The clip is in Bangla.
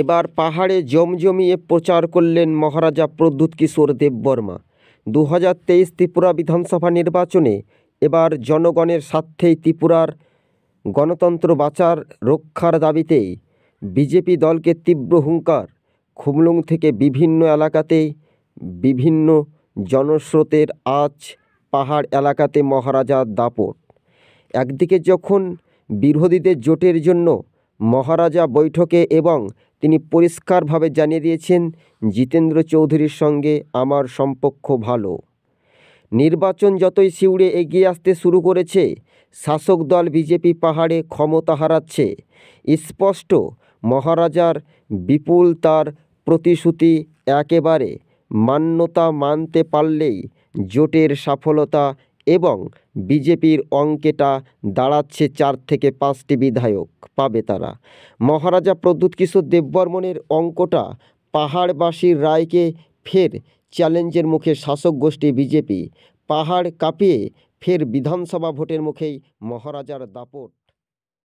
এবার পাহাড়ে জমজমিয়ে প্রচার করলেন মহারাজা প্রদ্যুৎ কিশোর দেববর্মা দু হাজার তেইশ ত্রিপুরা বিধানসভা নির্বাচনে এবার জনগণের স্বার্থেই ত্রিপুরার গণতন্ত্র বাঁচার রক্ষার দাবিতে বিজেপি দলকে তীব্র হুঙ্কার খুমলুং থেকে বিভিন্ন এলাকাতে বিভিন্ন জনস্রোতের আজ পাহাড় এলাকাতে মহারাজার দাপট একদিকে যখন বিরোধীদের জোটের জন্য মহারাজা বৈঠকে এবং তিনি পরিষ্কারভাবে জানিয়ে দিয়েছেন জিতেন্দ্র চৌধুরীর সঙ্গে আমার সম্পর্ক ভালো নির্বাচন যতই শিউড়ে এগিয়ে আসতে শুরু করেছে শাসক দল বিজেপি পাহাড়ে ক্ষমতা হারাচ্ছে স্পষ্ট মহারাজার বিপুল তার প্রতিশ্রুতি একেবারে মান্যতা মানতে পারলেই জোটের সফলতা এবং বিজেপির অঙ্কেটা দাঁড়াচ্ছে চার থেকে পাঁচটি বিধায়ক পাবে তারা মহারাজা প্রদ্যুৎ কিশোর দেববর্মনের অঙ্কটা পাহাড়বাসীর রায়কে ফের চ্যালেঞ্জের মুখে শাসক গোষ্ঠী বিজেপি পাহাড় কাঁপিয়ে ফের বিধানসভা ভোটের মুখেই মহারাজার দাপট